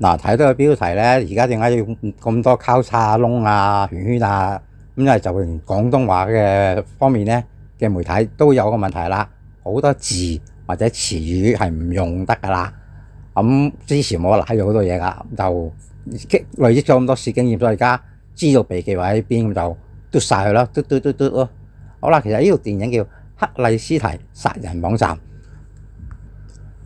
嗱，睇到個標題咧，而家點解要咁多交叉窿啊、圈圈啊？咁為就連廣東話嘅方面咧嘅媒體都有個問題啦。好多字或者詞語係唔用得噶啦。咁之前我揦咗好多嘢噶，就積累積咗咁多試經驗，所以而家知道避忌位喺邊，就嘟晒佢咯，嘟嘟嘟嘟咯。好啦，其實呢套電影叫《克里斯提殺人網站》。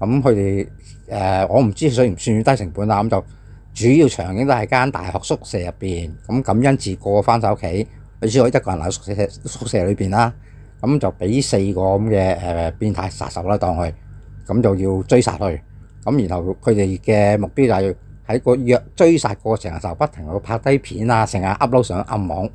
咁佢哋誒，我唔知算唔算低成本啦。咁就主要場景都係間大學宿舍入面。咁感恩自個翻手企只可以一個人喺宿舍宿舍裏邊啦。咁就俾四個咁嘅誒變態殺手啦，當去，咁就要追殺佢。咁然後佢哋嘅目標就喺個約追殺過程嘅時候，不停去拍低片啊，成日 upload 上暗網。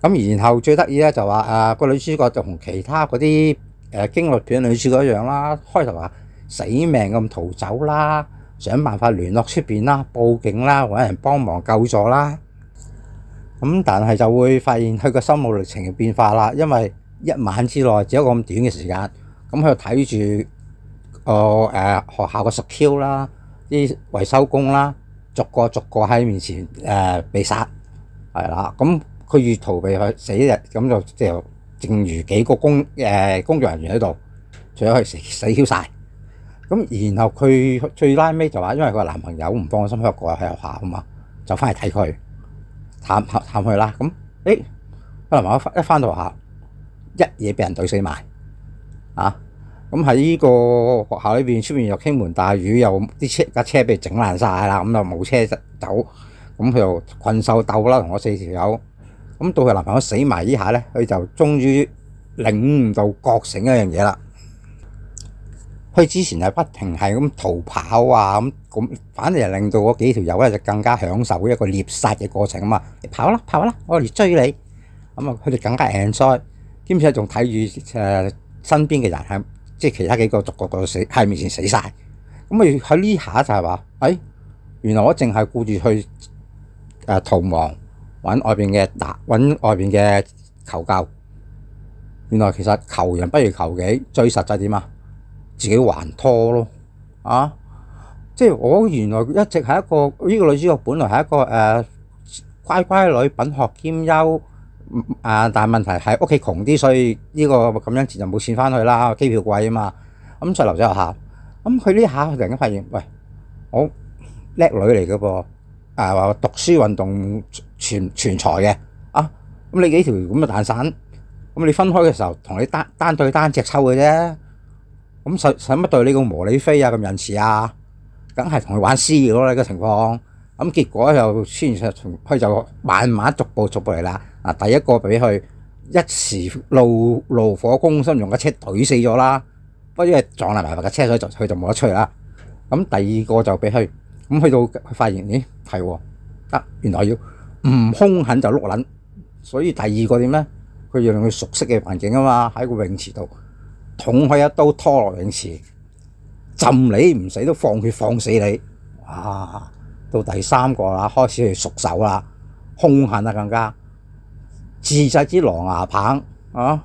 咁然後最得意咧就話誒個女主角就同其他嗰啲誒驚慄片女主角一樣啦，開頭話。死命咁逃走啦，想辦法聯絡出面啦、報警啦、揾人幫忙救助啦。咁但係就會發現佢個心路歷程嘅變化啦，因為一晚之內只有咁短嘅時間，咁佢睇住個誒學校個 secure 啦，啲維修工啦，逐個逐個喺面前誒被殺，係啦。咁佢越逃避去死日，咁就即係正如幾個工誒工作人員喺度，除咗佢死死翹曬。咁然後佢最拉尾就話，因為個男朋友唔放心佢過喺學校啊嘛，就翻嚟睇佢，探探佢啦。咁誒，男朋友一翻到學校，一嘢俾人懟死埋，啊！咁喺呢個學校裏邊，出面又傾盆大雨，又啲車架車俾整爛晒啦，咁就冇車走，咁佢又困獸鬥啦，同我四條友。咁到佢男朋友死埋呢下咧，佢就終於領悟到覺醒一樣嘢啦。佢之前係不停係咁逃跑啊，咁咁，反正就令到嗰幾條友咧就更加享受一個獵殺嘅過程啊嘛！你跑啦跑啦，我嚟追你，咁啊，佢哋更加 ence，兼且仲睇住誒身邊嘅人喺，即係其他幾個逐個個死喺面前死晒。咁啊喺呢下就係話，哎，原來我淨係顧住去誒逃亡，揾外邊嘅搭，揾外邊嘅求救，原來其實求人不如求己，最實際點啊！自己還拖咯，啊！即係我原來一直係一個呢個女主角，本來係一個誒乖乖女，品學兼優啊！但係問題係屋企窮啲，所以呢個咁樣錢就冇錢翻去啦，機票貴啊嘛。咁就留咗學校，咁佢呢下突然間發現，喂，我叻女嚟嘅噃，啊話讀書運動全全才嘅啊！咁你幾條咁嘅蛋散，咁你分開嘅時候，同你單單對單隻抽嘅啫。咁使使乜對呢個摩里菲啊咁仁慈啊？梗係同佢玩私咯呢個情況。咁結果又先從佢就慢慢逐步逐步嚟啦。啊，第一個俾佢一時怒怒火攻心，用架車懟死咗啦。不，因為撞爛埋架車，所以就佢就冇得出啦。咁第二個就俾佢咁去到佢發現，咦係喎，得原來要唔兇狠就碌撚。所以第二個點咧？佢用佢熟悉嘅環境啊嘛，喺個泳池度。捅開一刀，拖落泳池，浸你唔死都放血放死你啊！到第三個啦，開始去熟手啦，兇狠啊更加，自曬支狼牙棒啊，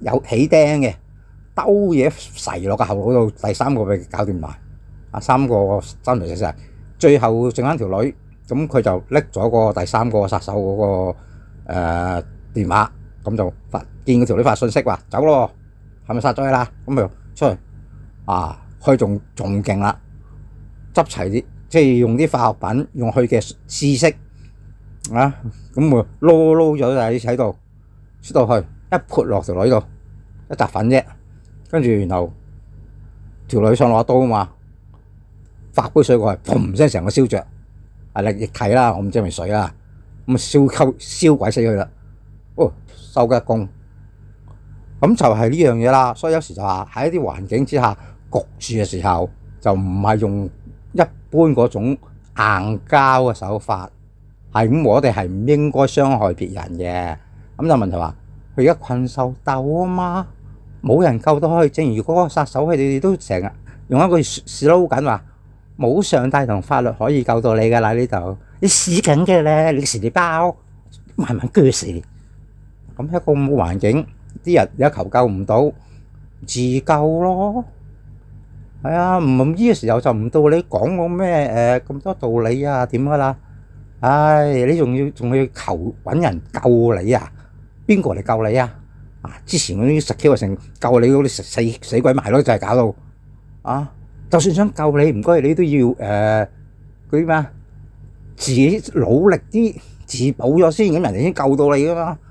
有起釘嘅，兜嘢細落個喉腦度，第三個俾佢搞掂埋啊！三個真條死曬，最後剩翻條女，咁佢就拎咗個第三個殺手嗰個誒電話，咁就發見佢條女發信息話走咯。係咪殺咗佢啦？咁咪出去啊！佢仲仲勁啦，執齊啲即係用啲化學品，用佢嘅知識啊！咁咪撈撈咗就喺度，出到去一潑落條女度，一紮粉啫。跟住然後條女上攞刀啊嘛，發杯水過嚟，砰聲成個燒着，係液體啦，我唔知係咪水啦。咁燒溝燒鬼死佢啦！哦，收得功。咁就係呢樣嘢啦，所以有時就話喺一啲環境之下焗住嘅時候，就唔係用一般嗰種硬膠嘅手法。係咁，我哋係唔應該傷害別人嘅。咁就問題話佢而家困獸鬥啊嘛，冇人救到佢。正如果嗰個殺手佢哋都成日用一句屎撈緊話，冇上帝同法律可以救到你㗎啦。呢度你屎緊嘅咧，你時你包慢慢鋸屎。咁一個冇環境。啲人有求救唔到，自救咯。系啊，唔咁依嘅時候就唔到你講我咩誒咁多道理啊點噶啦？唉，你仲要仲要求揾人救你啊？邊個嚟救你啊？啊！之前我啲十 Q 個成救你嗰啲死死鬼埋咯，就係搞到啊！就算想救你，唔該你都要誒嗰啲咩？自己努力啲自保咗先，咁人哋先救到你噶嘛～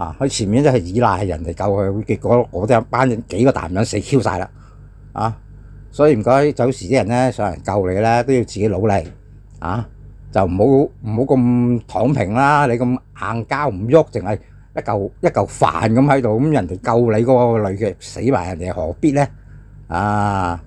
啊！佢前面都係依賴人哋救佢，結果我哋班幾個男人死 Q 晒啦！啊，所以唔該，走時啲人咧想人救你咧，都要自己努力啊！就唔好唔好咁躺平啦，你咁硬膠唔喐，淨係一嚿一嚿飯咁喺度，咁人哋救你嗰個女嘅死埋人哋，何必咧？啊！